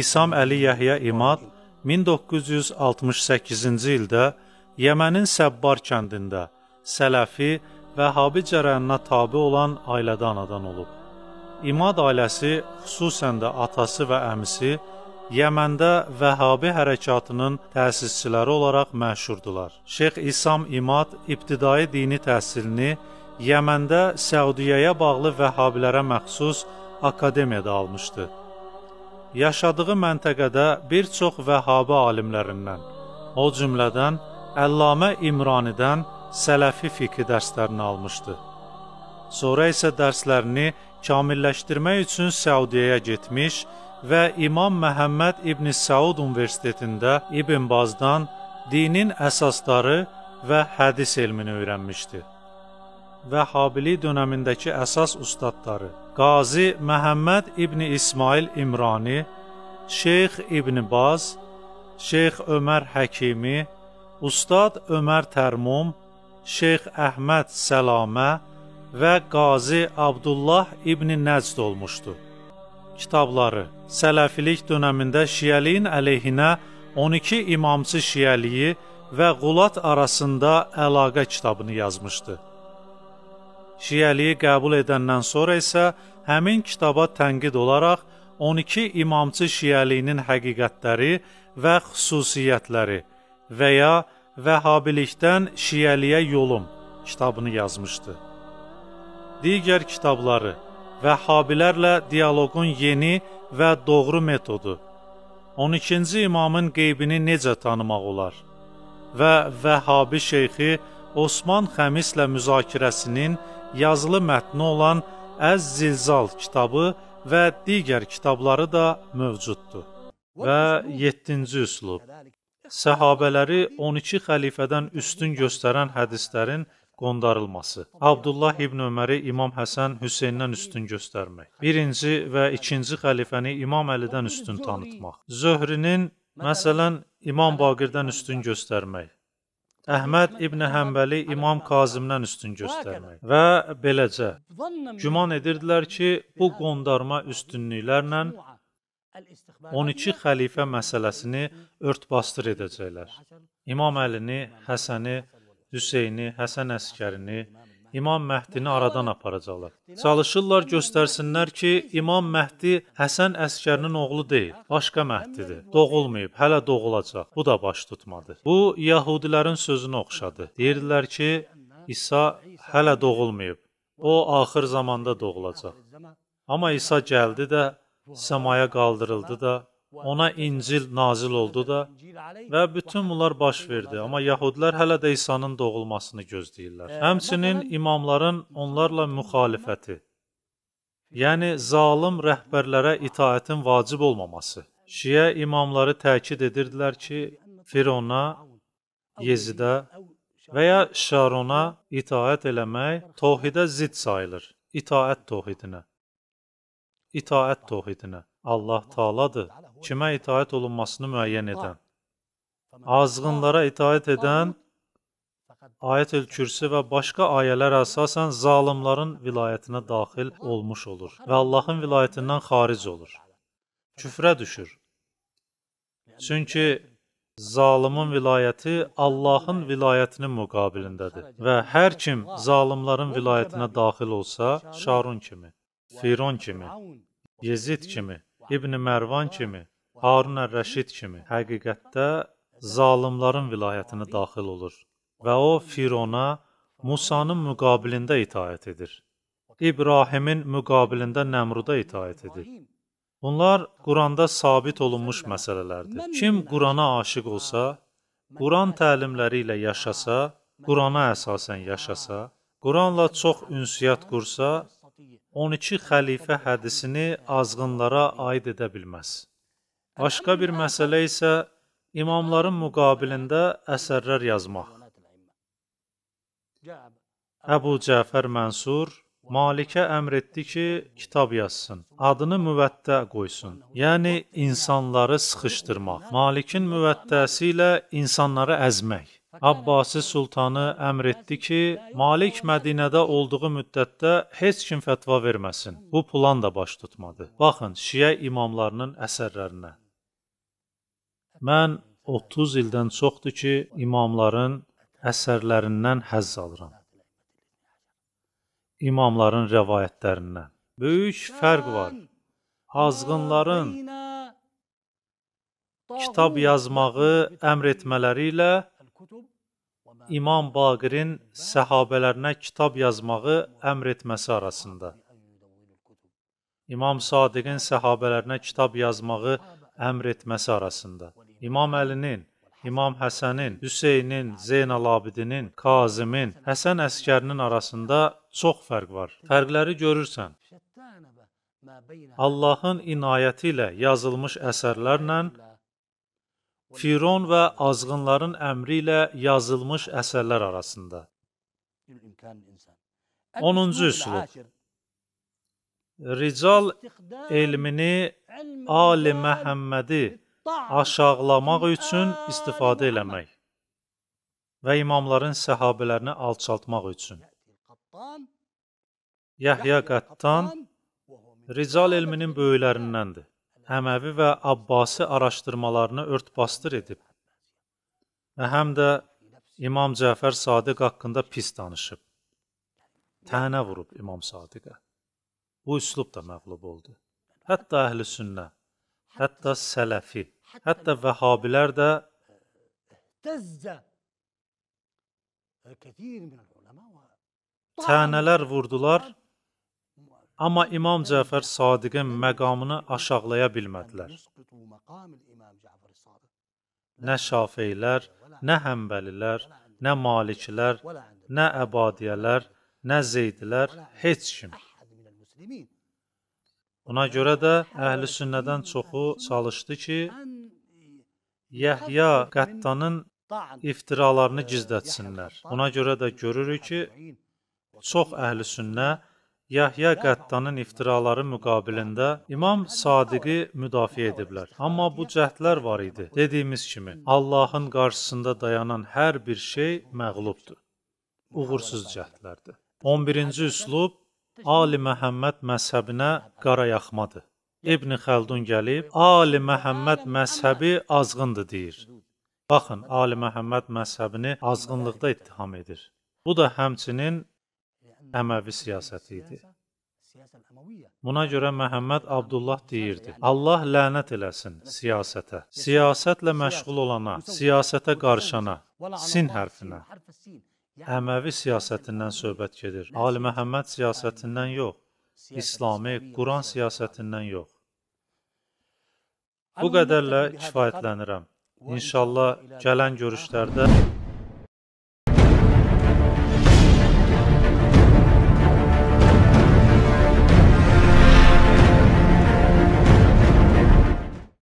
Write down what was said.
İsam Əli Yəhyə İmad 1968-ci ildə Yəmənin Səbbar kəndində Sələfi və Habi cərəyanına tabe olan ailədə anadan olub. İmad ailəsi, xüsusən də atası və əmisi Yəməndə Vəhabi hərəkatının təsisçiləri olaraq məşhurdular. Şeyx İsam İmad ibtidai dini təhsilini Yəməndə Səudiyyəyə bağlı Vəhabilərə məxsus akademiyada almışdı yaşadığı məntəqədə bir çox vəhabə alimlərindən, o cümlədən Əllamə İmranidən sələfi fiqh dərslərini almışdı. Sonra isə dərslərini kamilləşdirmək üçün Səudiyəyə getmiş və İmam Məhəmməd İbn Səud Universitetində İbn Bazdan dinin əsasları və hədis elmini öyrənmişdi. Vəhabili dönəmindəki əsas ustadları Qazi Məhəmməd İbn İsmail İmrani Şeyx İbn Baz, Şeyx Ömər Həkimi, Ustad Ömər Tərmum, Şeyx Əhməd Səlamə və Qazi Abdullah İbn Nəcd olmuşdu. Kitabları Sələfilik dönəmində şiyəliyin əleyhinə 12 imamçı şiyəliyi və qulat arasında əlaqə kitabını yazmışdı. Şiyəliyi qəbul edəndən sonra isə həmin kitaba tənqid olaraq 12 imamçı şiyəliyinin həqiqətləri və xüsusiyyətləri və ya Vəhhabilikdən şiyəliyə yolum kitabını yazmışdı. Digər kitabları Vəhhabilərlə dialoqun yeni və doğru metodu 12-ci imamın qeybini necə tanımaq olar? Və Vəhhabi şeyxi Osman Xəmislə müzakirəsinin yazılı mətni olan Əz-Zilzal kitabı və digər kitabları da mövcuddur. Və 7-ci üslub. Səhabələri 12 xəlifədən üstün göstərən hədislərin qondarılması. Abdullah ibn Öməri İmam Həsən Hüseyndən üstün göstərmək. Birinci və ikinci xəlifəni İmam Əlidən üstün tanıtmaq. Zöhrinin, məsələn, İmam Baqirdən üstün göstərmək. Əhməd ibn Həmbəli İmam Kazımdan üstün göstərmək və beləcə güman edirdilər ki, bu qondarma üstünlüklərlə 12 xəlifə məsələsini örtbasdır edəcəklər. İmam Əlini, Həsəni, Hüseyni, Həsən Əskərini, İmam Məhdini aradan aparacaqlar. Çalışırlar göstərsinlər ki, İmam Məhdi Həsən Əskərinin oğlu deyil, başqa Məhdidir. Doğulmayıb, hələ doğulacaq. Bu da baş tutmadı. Bu Yahudilərin sözünə oxşadı. Deyirdilər ki, İsa hələ doğulmayıb. O axır zamanda doğulacaq. Amma İsa gəldi də, səmaya qaldırıldı da, ona İncil nazil oldu da və bütün bunlar baş verdi. Amma yəhudlər hələ də İsa'nın doğulmasını gözləyirlər. Həmçinin imamların onlarla müxalifəti, yəni zalım rəhbərlərə itaətin vacib olmaması. Şiə imamları təkid edirdilər ki, Firona, Yezidə və ya Şarona itaət eləmək tohidə zidd sayılır. İtaət tohidinə. İtaət tohidinə. Allah Taaladır, kimə itaət olunmasını müəyyən edən. Azğınlara itaət edən Ayətül Kürsi və başqa ayələr əsasən zalımların vilayətinə daxil olmuş olur və Allahın vilayətindən xaric olur. Küfrə düşür. Çünki zalımın vilayəti Allahın vilayətinin müqabilindədir və hər kim zalımların vilayətinə daxil olsa, Şarun kimi, Firon kimi, Yezid kimi İbn Mərvan kimi, Harun Rəşid kimi həqiqətdə zalımların vilayətinə daxil olur və o Firona Musanın müqabilində itaət edir. İbrahimin müqabilində Nəmruda itaət edir. Bunlar Quranda sabit olunmuş məsələlərdir. Kim Qurana aşiq olsa, Quran təlimləri ilə yaşasa, Qurana əsasən yaşasa, Quranla çox ünsiyyət qursa, 12 xəlifə hədisini azğınlara aid edə bilməz. Başqa bir məsələ isə imamların müqabilində əsərlər yazmaq. Əbu Cəfər Mənsur Malikə əmr etdi ki, kitab yazsın. Adını müvəttə qoysun. Yəni insanları sıxışdırmaq. Malikin müvəttəsi ilə insanları əzmək. Abbasi sultanı əmr etdi ki, Malik Mədinədə olduğu müddətdə heç kim fətva verməsin. Bu plan da baş tutmadı. Baxın, Şiə imamlarının əsərlərinə. Mən 30 ildən çoxdur ki, imamların əsərlərindən həzz alıram. İmamların rəvayətlərindən. Böyük fərq var. Azğınların kitab yazmağı əmr etmələri ilə İmam Baqirin səhabələrinə kitab yazmağı əmr etməsi arasında. İmam Sadiqin səhabələrinə kitab yazmağı əmr etməsi arasında. İmam Əlinin, İmam Həsənin, Hüseynin, Zeynalabidinin, Kazimin, Həsən əskərinin arasında çox fərq var. Fərqləri görürsən. Allahın inayəti ilə yazılmış əsərlərlə Firon və azğınların əmri ilə yazılmış əsərlər arasında. 10-cu üslub Rical elmini Ali Məhəmmədi aşağılamaq üçün istifadə eləmək və imamların səhabələrini alçaltmaq üçün. Yahya Qattan rical elminin böyüklərindəndir. Əməvi və Abbasi araşdırmalarını örtbasdır edib və həm də İmam Cəfər Sadiq haqqında pis danışıb. Tənə vurub İmam Sadiqə. Bu üslub da məğlub oldu. Hətta əhlüsünnə, hətta sələfi, hətta vəhabilər də tənələr vurdular Amma İmam Cəfər Sadiqin məqamını aşağılaya bilmədilər. Nə Şafeilər, nə Həmbəlilər, nə Malikilər, nə Əbadiyələr, nə Zeydilər, heç kim. Buna görə də əhl-i sünnədən çoxu çalışdı ki, Yəhya Qəttanın iftiralarını gizlətsinlər. Buna görə də görürük ki, çox əhl-i sünnə Yəhya Qəddanın iftiraları müqabilində İmam Sadiqi müdafiə ediblər. Amma bu cəhdlər var idi. Dediyimiz kimi, Allahın qarşısında dayanan hər bir şey məğlubdur. Uğursuz cəhdlərdir. 11-ci üslub Ali Məhəmməd məzhəbinə qara yaxmadır. İbn Xəldun gəlib Ali Məhəmməd məzhəbi azğındır deyir. Baxın, Ali Məhəmməd məzhəbini azğınlıqda ittiham edir. Bu da həmçinin Əməvi siyasəti idi. Buna görə Məhəmməd Abdullah yəni deyirdi: Allah lənət eləsin siyasətə, siyasətlə məşğul olana, siyasətə qarışana, sin hərfinə. Yəni Əməvi siyasətindən söhbət gedir. Ali Məhəmməd siyasətindən yox, İslami Quran siyasətindən yox. Bu qədərlə kifayətlənirəm. İnşallah gələn görüşlərdə